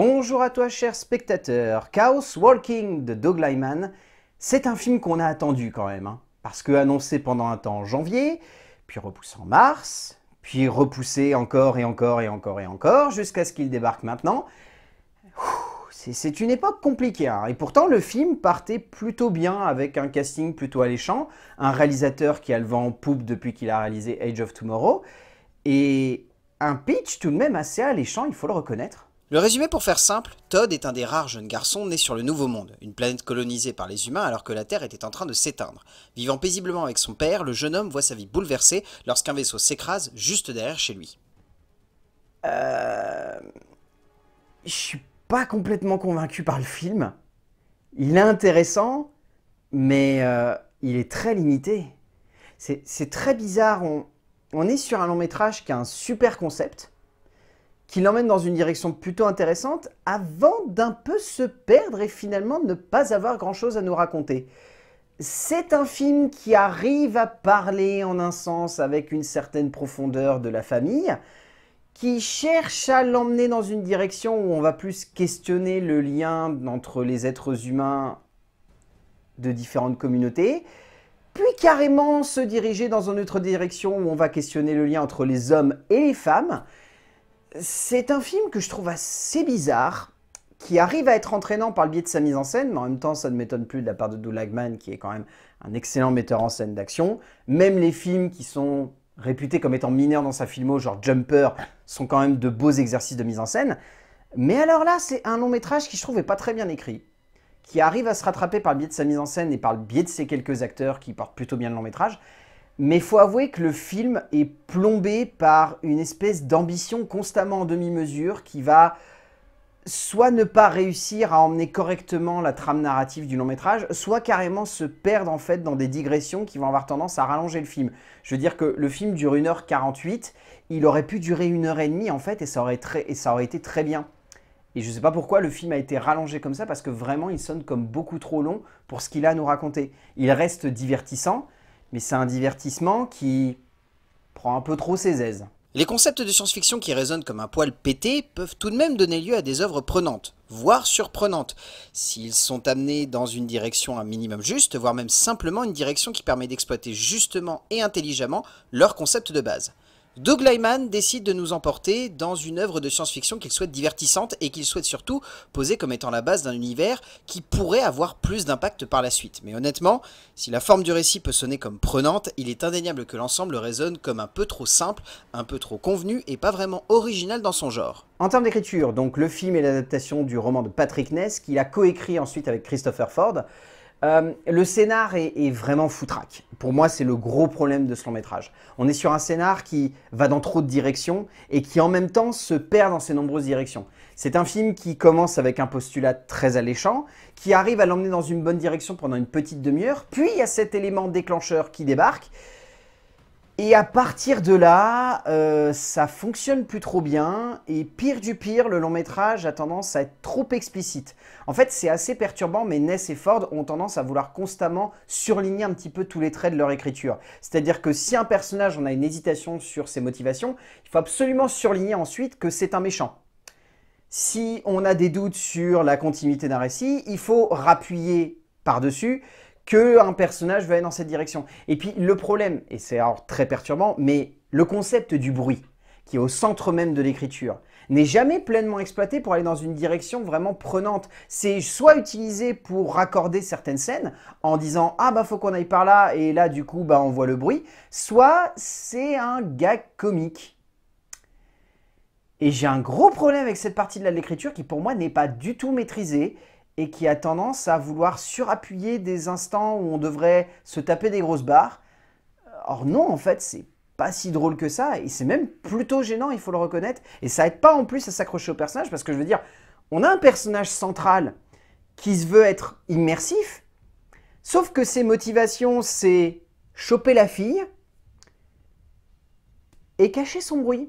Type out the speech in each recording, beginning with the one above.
Bonjour à toi cher spectateur, Chaos Walking de Doug Lyman, c'est un film qu'on a attendu quand même, hein, parce que annoncé pendant un temps en janvier, puis repoussé en mars, puis repoussé encore et encore et encore et encore, jusqu'à ce qu'il débarque maintenant. C'est une époque compliquée, hein. et pourtant le film partait plutôt bien avec un casting plutôt alléchant, un réalisateur qui a le vent en poupe depuis qu'il a réalisé Age of Tomorrow, et un pitch tout de même assez alléchant, il faut le reconnaître. Le résumé pour faire simple, Todd est un des rares jeunes garçons nés sur le Nouveau Monde, une planète colonisée par les humains alors que la Terre était en train de s'éteindre. Vivant paisiblement avec son père, le jeune homme voit sa vie bouleversée lorsqu'un vaisseau s'écrase juste derrière chez lui. Euh... Je suis pas complètement convaincu par le film. Il est intéressant, mais euh, il est très limité. C'est très bizarre, on, on est sur un long métrage qui a un super concept, qui l'emmène dans une direction plutôt intéressante avant d'un peu se perdre et finalement ne pas avoir grand-chose à nous raconter. C'est un film qui arrive à parler en un sens avec une certaine profondeur de la famille, qui cherche à l'emmener dans une direction où on va plus questionner le lien entre les êtres humains de différentes communautés, puis carrément se diriger dans une autre direction où on va questionner le lien entre les hommes et les femmes, c'est un film que je trouve assez bizarre, qui arrive à être entraînant par le biais de sa mise en scène, mais en même temps, ça ne m'étonne plus de la part de Doug Lagman, qui est quand même un excellent metteur en scène d'action. Même les films qui sont réputés comme étant mineurs dans sa filmo, genre Jumper, sont quand même de beaux exercices de mise en scène. Mais alors là, c'est un long métrage qui, je trouve, est pas très bien écrit, qui arrive à se rattraper par le biais de sa mise en scène et par le biais de ses quelques acteurs qui portent plutôt bien le long métrage, mais il faut avouer que le film est plombé par une espèce d'ambition constamment en demi-mesure qui va soit ne pas réussir à emmener correctement la trame narrative du long métrage, soit carrément se perdre en fait dans des digressions qui vont avoir tendance à rallonger le film. Je veux dire que le film dure 1h48, il aurait pu durer 1h30 en fait et et ça aurait été très bien. Et je ne sais pas pourquoi le film a été rallongé comme ça parce que vraiment il sonne comme beaucoup trop long pour ce qu'il a à nous raconter. Il reste divertissant, mais c'est un divertissement qui prend un peu trop ses aises. Les concepts de science-fiction qui résonnent comme un poil pété peuvent tout de même donner lieu à des œuvres prenantes, voire surprenantes, s'ils sont amenés dans une direction un minimum juste, voire même simplement une direction qui permet d'exploiter justement et intelligemment leurs concepts de base. Doug Lyman décide de nous emporter dans une œuvre de science-fiction qu'il souhaite divertissante et qu'il souhaite surtout poser comme étant la base d'un univers qui pourrait avoir plus d'impact par la suite. Mais honnêtement, si la forme du récit peut sonner comme prenante, il est indéniable que l'ensemble résonne comme un peu trop simple, un peu trop convenu et pas vraiment original dans son genre. En termes d'écriture, donc le film est l'adaptation du roman de Patrick Ness qu'il a coécrit ensuite avec Christopher Ford. Euh, le scénar est, est, vraiment foutraque. Pour moi, c'est le gros problème de ce long métrage. On est sur un scénar qui va dans trop de directions et qui en même temps se perd dans ses nombreuses directions. C'est un film qui commence avec un postulat très alléchant, qui arrive à l'emmener dans une bonne direction pendant une petite demi-heure, puis il y a cet élément déclencheur qui débarque, et à partir de là, euh, ça fonctionne plus trop bien. Et pire du pire, le long métrage a tendance à être trop explicite. En fait, c'est assez perturbant, mais Ness et Ford ont tendance à vouloir constamment surligner un petit peu tous les traits de leur écriture. C'est-à-dire que si un personnage en a une hésitation sur ses motivations, il faut absolument surligner ensuite que c'est un méchant. Si on a des doutes sur la continuité d'un récit, il faut rappuyer par-dessus qu'un personnage va aller dans cette direction. Et puis le problème, et c'est alors très perturbant, mais le concept du bruit, qui est au centre même de l'écriture, n'est jamais pleinement exploité pour aller dans une direction vraiment prenante. C'est soit utilisé pour raccorder certaines scènes en disant ah bah faut qu'on aille par là et là du coup bah on voit le bruit, soit c'est un gag comique. Et j'ai un gros problème avec cette partie de l'écriture qui pour moi n'est pas du tout maîtrisée et qui a tendance à vouloir surappuyer des instants où on devrait se taper des grosses barres. Or non, en fait, c'est pas si drôle que ça, et c'est même plutôt gênant, il faut le reconnaître, et ça aide pas en plus à s'accrocher au personnage, parce que je veux dire, on a un personnage central qui se veut être immersif, sauf que ses motivations, c'est choper la fille et cacher son bruit.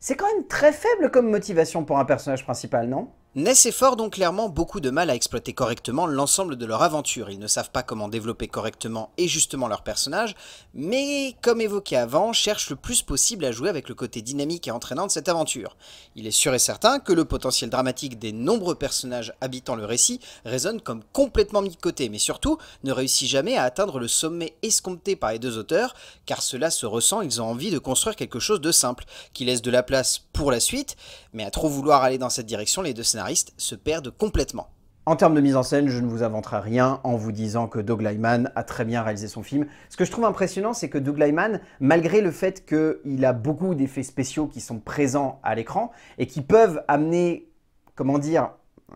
C'est quand même très faible comme motivation pour un personnage principal, non Ness et Ford ont clairement beaucoup de mal à exploiter correctement l'ensemble de leur aventure. Ils ne savent pas comment développer correctement et justement leur personnage, mais, comme évoqué avant, cherchent le plus possible à jouer avec le côté dynamique et entraînant de cette aventure. Il est sûr et certain que le potentiel dramatique des nombreux personnages habitant le récit résonne comme complètement mis de côté, mais surtout ne réussit jamais à atteindre le sommet escompté par les deux auteurs, car cela se ressent, ils ont envie de construire quelque chose de simple, qui laisse de la place pour la suite, mais à trop vouloir aller dans cette direction, les deux scénaristes se perdent complètement. En termes de mise en scène, je ne vous inventerai rien en vous disant que Doug Lyman a très bien réalisé son film. Ce que je trouve impressionnant, c'est que Doug Lyman, malgré le fait qu'il a beaucoup d'effets spéciaux qui sont présents à l'écran et qui peuvent amener, comment dire,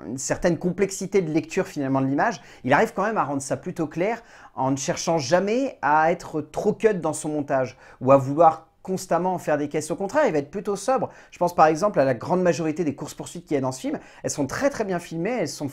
une certaine complexité de lecture finalement de l'image, il arrive quand même à rendre ça plutôt clair en ne cherchant jamais à être trop cut dans son montage ou à vouloir constamment faire des caisses. Au contraire, il va être plutôt sobre. Je pense par exemple à la grande majorité des courses-poursuites qu'il y a dans ce film. Elles sont très très bien filmées, elles sont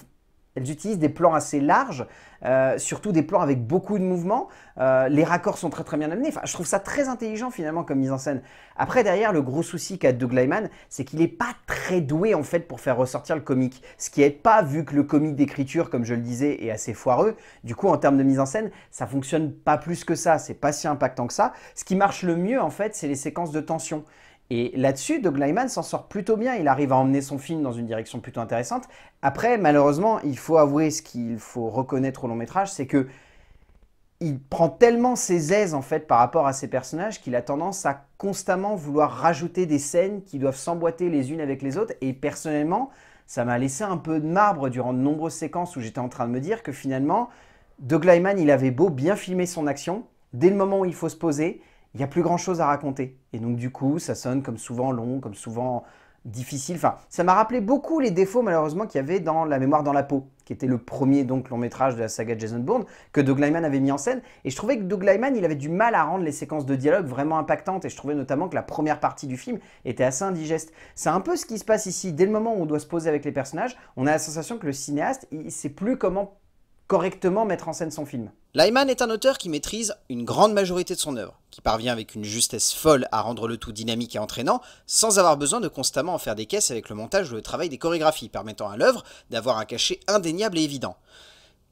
elles utilisent des plans assez larges, euh, surtout des plans avec beaucoup de mouvements. Euh, les raccords sont très très bien amenés. je trouve ça très intelligent finalement comme mise en scène. Après, derrière, le gros souci qu'a Doug Lyman, c'est qu'il n'est pas très doué en fait pour faire ressortir le comique. Ce qui n'aide pas, vu que le comique d'écriture, comme je le disais, est assez foireux. Du coup, en termes de mise en scène, ça fonctionne pas plus que ça. C'est pas si impactant que ça. Ce qui marche le mieux en fait, c'est les séquences de tension. Et là-dessus, Doug Lyman s'en sort plutôt bien. Il arrive à emmener son film dans une direction plutôt intéressante. Après, malheureusement, il faut avouer ce qu'il faut reconnaître au long métrage, c'est que il prend tellement ses aises en fait par rapport à ses personnages qu'il a tendance à constamment vouloir rajouter des scènes qui doivent s'emboîter les unes avec les autres. Et personnellement, ça m'a laissé un peu de marbre durant de nombreuses séquences où j'étais en train de me dire que finalement, Doug Lyman, il avait beau bien filmer son action, dès le moment où il faut se poser, il n'y a plus grand-chose à raconter. Et donc du coup, ça sonne comme souvent long, comme souvent difficile. Enfin, ça m'a rappelé beaucoup les défauts malheureusement qu'il y avait dans La mémoire dans la peau, qui était le premier donc long métrage de la saga Jason Bourne que Doug Lyman avait mis en scène. Et je trouvais que Doug Lyman, il avait du mal à rendre les séquences de dialogue vraiment impactantes. Et je trouvais notamment que la première partie du film était assez indigeste. C'est un peu ce qui se passe ici. Dès le moment où on doit se poser avec les personnages, on a la sensation que le cinéaste, il sait plus comment correctement mettre en scène son film. Lyman est un auteur qui maîtrise une grande majorité de son œuvre qui parvient avec une justesse folle à rendre le tout dynamique et entraînant, sans avoir besoin de constamment en faire des caisses avec le montage ou le travail des chorégraphies, permettant à l'œuvre d'avoir un cachet indéniable et évident.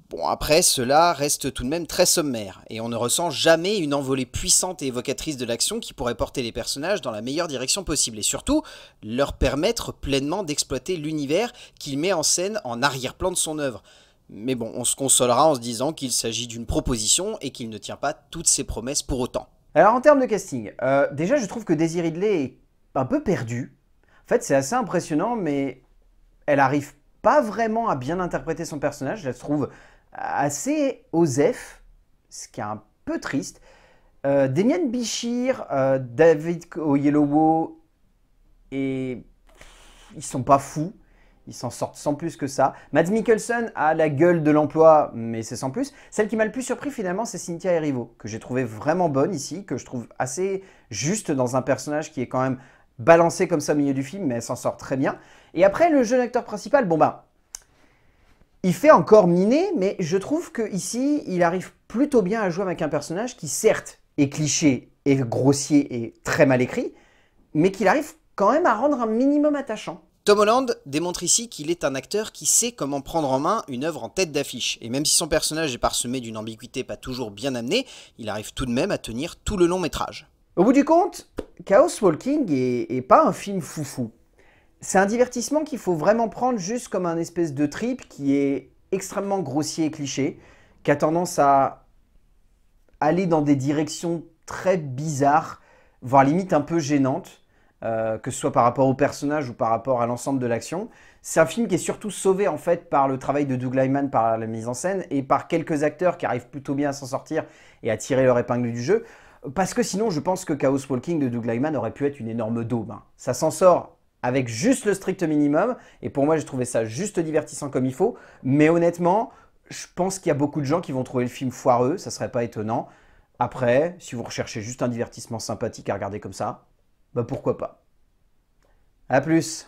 Bon, après, cela reste tout de même très sommaire, et on ne ressent jamais une envolée puissante et évocatrice de l'action qui pourrait porter les personnages dans la meilleure direction possible, et surtout leur permettre pleinement d'exploiter l'univers qu'il met en scène en arrière-plan de son œuvre. Mais bon, on se consolera en se disant qu'il s'agit d'une proposition et qu'il ne tient pas toutes ses promesses pour autant. Alors en termes de casting, euh, déjà je trouve que Daisy Ridley est un peu perdue. En fait c'est assez impressionnant mais elle arrive pas vraiment à bien interpréter son personnage. Elle se trouve assez osef, ce qui est un peu triste. Euh, Demian Bichir, euh, David Oyelowo et ils sont pas fous ils s'en sortent sans plus que ça. Matt Mikkelsen a la gueule de l'emploi, mais c'est sans plus. Celle qui m'a le plus surpris finalement, c'est Cynthia Erivo, que j'ai trouvé vraiment bonne ici, que je trouve assez juste dans un personnage qui est quand même balancé comme ça au milieu du film, mais elle s'en sort très bien. Et après, le jeune acteur principal, bon ben, il fait encore miner, mais je trouve que ici, il arrive plutôt bien à jouer avec un personnage qui certes est cliché est grossier et très mal écrit, mais qu'il arrive quand même à rendre un minimum attachant. Tom Holland démontre ici qu'il est un acteur qui sait comment prendre en main une œuvre en tête d'affiche, et même si son personnage est parsemé d'une ambiguïté pas toujours bien amenée, il arrive tout de même à tenir tout le long métrage. Au bout du compte, Chaos Walking est, pas un film foufou. C'est un divertissement qu'il faut vraiment prendre juste comme un espèce de trip qui est extrêmement grossier et cliché, qui a tendance à aller dans des directions très bizarres, voire limite un peu gênantes. Euh, que ce soit par rapport au personnage ou par rapport à l'ensemble de l'action. C'est un film qui est surtout sauvé en fait par le travail de Doug Lyman, par la mise en scène et par quelques acteurs qui arrivent plutôt bien à s'en sortir et à tirer leur épingle du jeu. Parce que sinon, je pense que Chaos Walking de Doug Lyman aurait pu être une énorme daube. Hein. Ça s'en sort avec juste le strict minimum. Et pour moi, j'ai trouvé ça juste divertissant comme il faut. Mais honnêtement, je pense qu'il y a beaucoup de gens qui vont trouver le film foireux. Ça serait pas étonnant. Après, si vous recherchez juste un divertissement sympathique à regarder comme ça, bah pourquoi pas. A plus